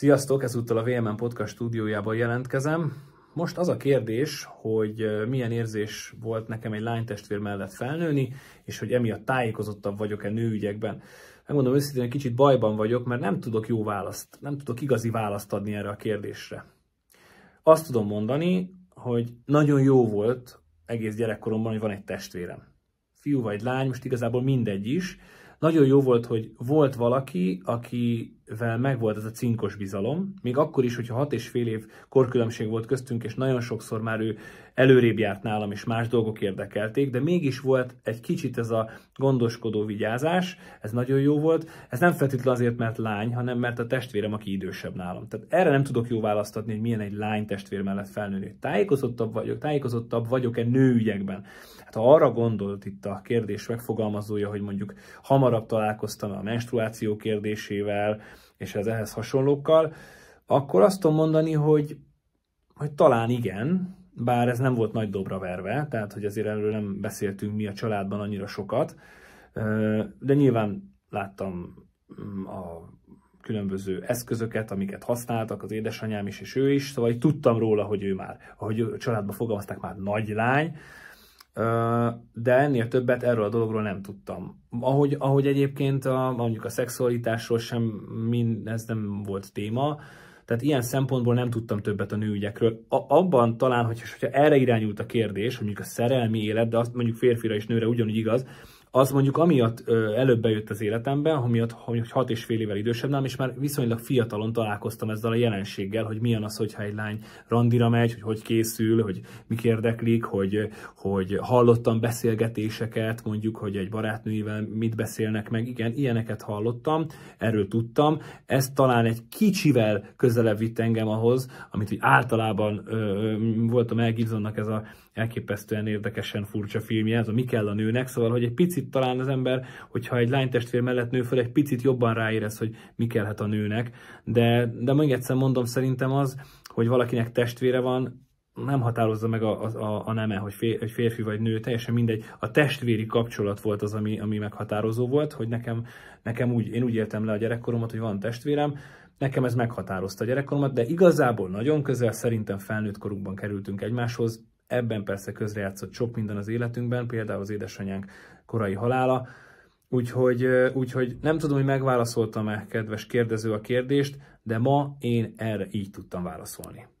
Sziasztok, ezúttal a VMN Podcast stúdiójában jelentkezem. Most az a kérdés, hogy milyen érzés volt nekem egy lánytestvér mellett felnőni, és hogy emiatt tájékozottabb vagyok-e nőügyekben. Megmondom őszintén, hogy kicsit bajban vagyok, mert nem tudok jó választ, nem tudok igazi választ adni erre a kérdésre. Azt tudom mondani, hogy nagyon jó volt egész gyerekkoromban, hogy van egy testvérem. Fiú vagy lány, most igazából mindegy is. Nagyon jó volt, hogy volt valaki, aki vel megvolt ez a cinkos bizalom, még akkor is, hogyha hat és fél év korkülönbség volt köztünk, és nagyon sokszor már ő előrébb járt nálam, és más dolgok érdekelték, de mégis volt egy kicsit ez a gondoskodó vigyázás, ez nagyon jó volt. Ez nem feltétlenül azért, mert lány, hanem mert a testvérem, aki idősebb nálam. Tehát erre nem tudok jó választ adni, hogy milyen egy lány testvér mellett felnőni. Tájékozottabb vagyok, tájékozottabb vagyok-e nőügyekben. Hát ha arra gondolt itt a kérdés megfogalmazója, hogy mondjuk hamarabb találkoztam a menstruáció kérdésével, és az ehhez hasonlókkal, akkor azt tudom mondani, hogy, hogy talán igen, bár ez nem volt nagy dobra verve, tehát hogy azért erről nem beszéltünk mi a családban annyira sokat, de nyilván láttam mm, a különböző eszközöket, amiket használtak, az édesanyám is és ő is, szóval tudtam róla, hogy ő már, ahogy a családban fogalmazták, már nagy lány, de ennél többet erről a dologról nem tudtam. Ahogy, ahogy egyébként a, mondjuk a szexualitásról sem mind, ez nem volt téma, tehát ilyen szempontból nem tudtam többet a nőügyekről. A, abban talán, hogy hogyha erre irányult a kérdés, hogy mondjuk a szerelmi élet, de azt mondjuk férfira és nőre ugyanúgy igaz, az mondjuk amiatt ö, előbb bejött az életembe, amiatt, hogy hat és fél évvel idősebb nem, és már viszonylag fiatalon találkoztam ezzel a jelenséggel, hogy milyen az, hogyha egy lány randira megy, hogy hogy készül, hogy mi érdeklik, hogy, hogy hallottam beszélgetéseket, mondjuk, hogy egy barátnőivel mit beszélnek meg, igen, ilyeneket hallottam, erről tudtam, ez talán egy kicsivel közelebb vitt engem ahhoz, amit úgy általában ö, voltam elgibzonnak ez a elképesztően érdekesen furcsa filmje, ez a Mi kell a nőnek, szóval, hogy egy picit picit talán az ember, hogyha egy lánytestvér mellett nő föl, egy picit jobban ráérez, hogy mi kellhet a nőnek. De, de még egyszer mondom, szerintem az, hogy valakinek testvére van, nem határozza meg a, a, a neme, hogy, fér, hogy férfi vagy nő, teljesen mindegy. A testvéri kapcsolat volt az, ami, ami meghatározó volt, hogy nekem, nekem úgy, én úgy éltem le a gyerekkoromat, hogy van testvérem, nekem ez meghatározta a gyerekkoromat, de igazából nagyon közel, szerintem felnőtt korukban kerültünk egymáshoz, Ebben persze közrejátszott sok minden az életünkben, például az édesanyánk korai halála. Úgyhogy, úgyhogy nem tudom, hogy megválaszoltam-e, kedves kérdező, a kérdést, de ma én erre így tudtam válaszolni.